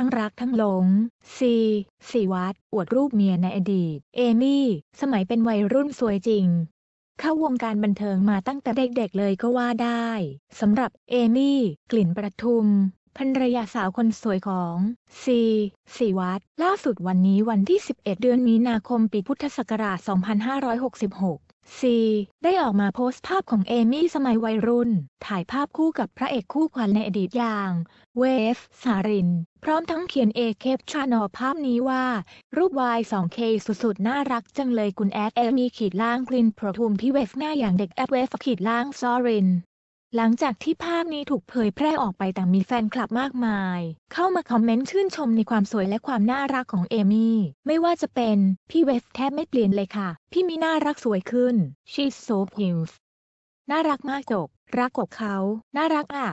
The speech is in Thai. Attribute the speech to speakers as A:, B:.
A: ทั้งรักทั้งหลง ซีสีวัตอวดรูปเมียในอดีต เอมี่ สมัยเป็นวัยรุ่นสวยจริง เข้าวงการบันเทิงมาตั้งแต่เด็กๆเลยก็ว่าได้ สำหรับเอมี่ กลิ่นประทุมภรรยาสาวคนสวยของ ซีสีวัตล่าสุดวันนี้วันที่ 11 เดือนมีนาคม ปีพุทธศักราช 2566ซีได้ออกมาโพสต์ภาพของเอมี่สมัยวัยรุ่น ถ่ายภาพคู่กับพระเอกคู่ขวัญในอดีตอย่าง เวฟสาริน พร้อมทั้งเขียนเอเคปชานอภาพนี้ว่า รูปวาย 2K สุดๆ น่ารักจังเลยคุณแอดเอมี่ขีดล่างกลินโปรทูมพี่เวฟหน้าอย่างเด็กแอดเวฟขีดล่างซอรินหลังจากที่ภาพนี้ถูกเผยแพร่ออกไปต่างมีแฟนคลับมากมาย เข้ามาคอมเมนต์ชื่นชมในความสวยและความน่ารักของเอมี่ ไม่ว่าจะเป็น พี่เวฟแทบไม่เปลี่ยนเลยค่ะ พี่มีน่ารักสวยขึ้น she's so cute น่ารักมากจบ
B: รักกบเขา น่ารักอ่ะ